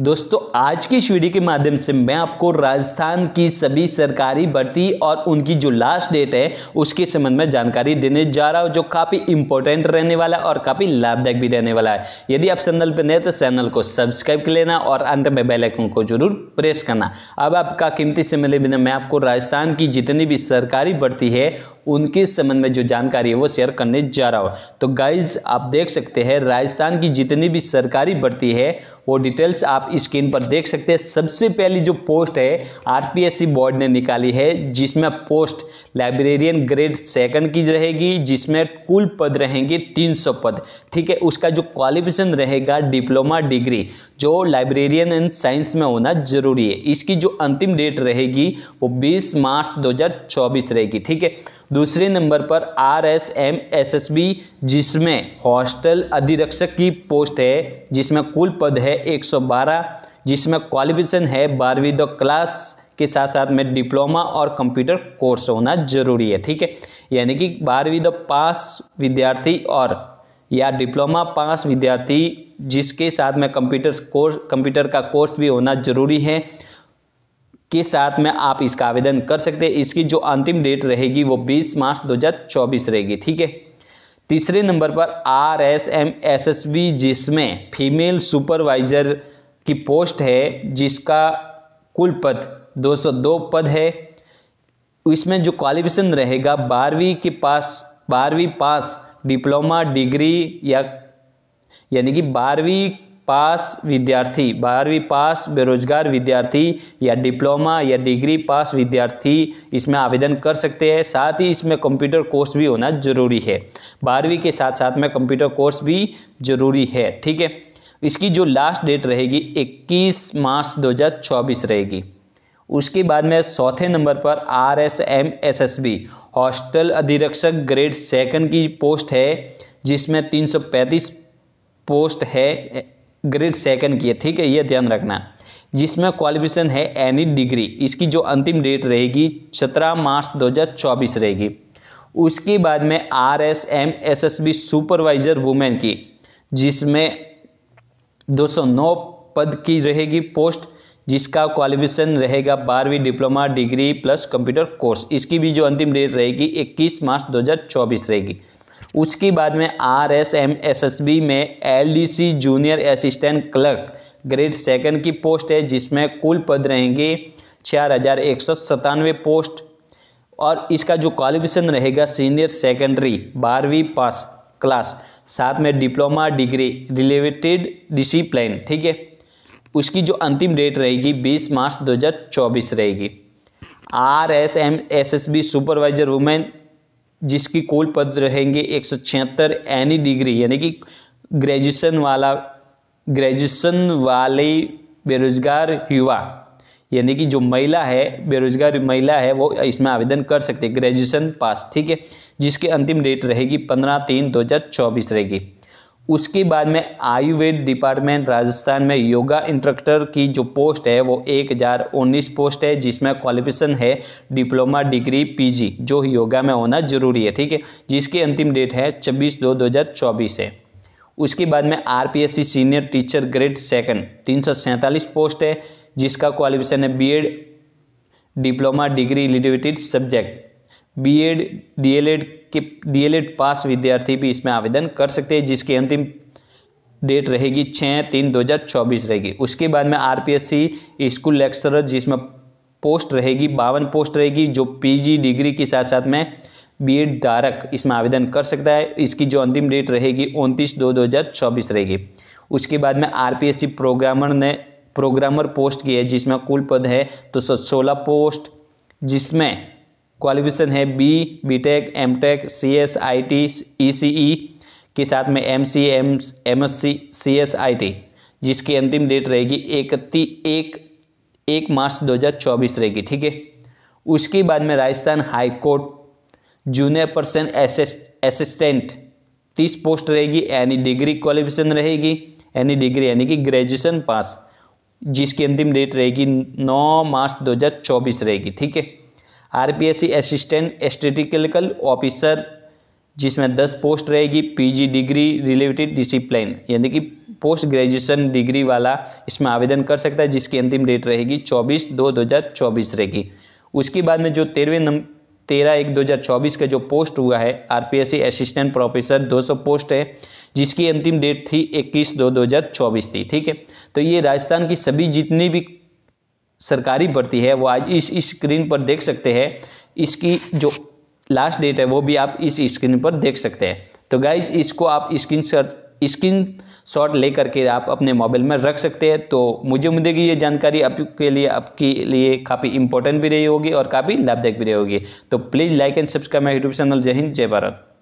दोस्तों आज की इस वीडियो के माध्यम से मैं आपको राजस्थान की सभी सरकारी भर्ती और उनकी जो लास्ट डेट है उसके संबंध में जानकारी देने जा रहा हूँ जो काफ़ी इंपॉर्टेंट रहने वाला है और काफ़ी लाभदायक भी रहने वाला है यदि आप चैनल पर नए तो चैनल को सब्सक्राइब कर लेना और अंत में बेलाइकन को जरूर प्रेस करना अब आपका कीमती समय बिना मैं आपको राजस्थान की जितनी भी सरकारी भर्ती है उनके संबंध में जो जानकारी है वो शेयर करने जा रहा हूँ तो गाइज आप देख सकते हैं राजस्थान की जितनी भी सरकारी भर्ती है वो डिटेल्स आप स्क्रीन पर देख सकते हैं सबसे पहली जो पोस्ट है आरपीएससी बोर्ड ने निकाली है जिसमें पोस्ट लाइब्रेरियन ग्रेड सेकंड की रहेगी जिसमें कुल पद रहेंगे 300 पद ठीक है उसका जो क्वालिफिकेशन रहेगा डिप्लोमा डिग्री जो लाइब्रेरियन एंड साइंस में होना जरूरी है इसकी जो अंतिम डेट रहेगी वो 20 मार्च 2024 रहेगी ठीक है दूसरे नंबर पर R S M S S B जिसमें हॉस्टल अधिरक्षक की पोस्ट है जिसमें कुल पद है 112 जिसमें क्वालिफिकेशन है बारहवीं द क्लास के साथ साथ में डिप्लोमा और कंप्यूटर कोर्स होना जरूरी है ठीक है यानी कि बारहवीं द पास विद्यार्थी और या डिप्लोमा पास विद्यार्थी जिसके साथ में कंप्यूटर कोर्स कंप्यूटर का कोर्स भी होना जरूरी है के साथ में आप इसका आवेदन कर सकते हैं इसकी जो अंतिम डेट रहेगी वो 20 मार्च 2024 रहेगी ठीक है तीसरे नंबर पर R S M S S B जिसमें फीमेल सुपरवाइजर की पोस्ट है जिसका कुल पद 202 पद है इसमें जो क्वालिफिकेशन रहेगा बारहवीं के पास बारहवीं पास डिप्लोमा डिग्री या यानी कि बारहवीं पास विद्यार्थी बारहवीं पास बेरोजगार विद्यार्थी या डिप्लोमा या डिग्री पास विद्यार्थी इसमें आवेदन कर सकते हैं साथ ही इसमें कंप्यूटर कोर्स भी होना ज़रूरी है बारहवीं के साथ साथ में कंप्यूटर कोर्स भी ज़रूरी है ठीक है इसकी जो लास्ट डेट रहेगी 21 मार्च 2024 रहेगी उसके बाद में चौथे नंबर पर R S M S S B hostel अधिरक्षक ग्रेड सेकंड की पोस्ट है जिसमें 335 पोस्ट है ग्रेड सेकेंड की है ठीक है ये ध्यान रखना जिसमें क्वालिफिकेशन है एनी डिग्री इसकी जो अंतिम डेट रहेगी सत्रह मार्च 2024 रहेगी उसके बाद में R S M S S B supervisor women की जिसमें 209 पद की रहेगी पोस्ट जिसका क्वालिफिकेशन रहेगा बारहवीं diploma degree plus computer course इसकी भी जो अंतिम डेट रहेगी 21 मार्च 2024 रहेगी उसके बाद में R S M S S B में L D C junior assistant clerk grade second की पोस्ट है जिसमें कुल पद रहेंगे चार हज़ार एक सौ सतानवे पोस्ट और इसका जो क्वालिफिकेशन रहेगा सीनियर सेकेंडरी बारहवीं पास क्लास साथ में डिप्लोमा डिग्री रिलेटेड डिसिप्लिन ठीक है उसकी जो अंतिम डेट रहेगी 20 मार्च 2024 रहेगी R S M S S B supervisor women जिसकी कोल पद रहेंगे एक सौ छिहत्तर एनी डिग्री यानी कि ग्रेजुएशन वाला ग्रेजुएशन वाले बेरोजगार युवा यानी कि जो महिला है बेरोजगार महिला है वो इसमें आवेदन कर सकते हैं ग्रेजुएशन पास ठीक है जिसकी अंतिम डेट रहेगी पंद्रह तीन दो हज़ार चौबीस रहेगी उसके बाद में आयुर्वेद डिपार्टमेंट राजस्थान में योगा इंस्ट्रक्टर की जो पोस्ट है वो एक हजार उन्नीस पोस्ट है जिसमें क्वालिफिकेशन है डिप्लोमा डिग्री पीजी जो योगा में होना जरूरी है ठीक है जिसकी अंतिम डेट है छब्बीस दो दो हजार चौबीस है उसके बाद में RPSC senior teacher grade second तीन सौ सैंतालीस पोस्ट है जिसका क्वालिफिकेशन है B Ed diploma degree related subject BEd DElEd के डीएलएड पास विद्यार्थी भी इसमें आवेदन कर सकते हैं जिसकी अंतिम डेट रहेगी छः तीन दो हज़ार चौबीस रहेगी उसके बाद में आर स्कूल लेक्चरर जिसमें पोस्ट रहेगी बावन पोस्ट रहेगी जो पीजी डिग्री के साथ साथ में एड धारक इसमें आवेदन कर सकता है इसकी जो अंतिम डेट रहेगी उनतीस दो दो हज़ार चौबीस रहेगी उसके बाद में आर प्रोग्रामर ने प्रोग्रामर पोस्ट की है जिसमें कुल पद है तो सोलह पोस्ट जिसमें क्वालिफिकेशन है B B tech M tech C S I T E C E के साथ में M C M M S C C S I T जिसकी अंतिम डेट रहेगी इकती एक एक मार्च दो हज़ार चौबीस रहेगी ठीक है उसके बाद में Rajasthan high court junior person assistant तीस पोस्ट रहेगी यानी डिग्री क्वालिफिकेशन रहेगी यानी डिग्री यानी कि ग्रेजुएशन पास जिसकी अंतिम डेट रहेगी नौ मार्च दो हज़ार चौबीस रहेगी ठीक है आरपीएससी असिस्टेंट स्टेटिकल ऑफिसर जिसमें दस पोस्ट रहेगी पीजी डिग्री रिलेटेड डिसिप्लिन यानी कि पोस्ट ग्रेजुएशन डिग्री वाला इसमें आवेदन कर सकता है जिसकी अंतिम डेट रहेगी चौबीस दो दो हज़ार चौबीस रहेगी उसके बाद में जो तेरहवें नंबर तेरह एक दो हज़ार चौबीस का जो पोस्ट हुआ है आर असिस्टेंट प्रोफेसर दो सौ पोस्ट है जिसकी अंतिम डेट थी इक्कीस दो दो हज़ार चौबीस थी ठीक है तो ये राजस्थान की सभी जितनी भी सरकारी भर्ती है वो आज इस स्क्रीन पर देख सकते हैं इसकी जो लास्ट डेट है वो भी आप इस स्क्रीन पर देख सकते हैं तो गाइज इसको आप स्क्रीन स्क्रीन शॉट ले करके आप अपने मोबाइल में रख सकते हैं तो मुझे उम्मीद है कि ये जानकारी आपके लिए आपके लिए काफ़ी इंपॉर्टेंट भी रही होगी और काफ़ी लाभदायक भी रही होगी तो please like and subscribe my YouTube channel जय हिंद जय भारत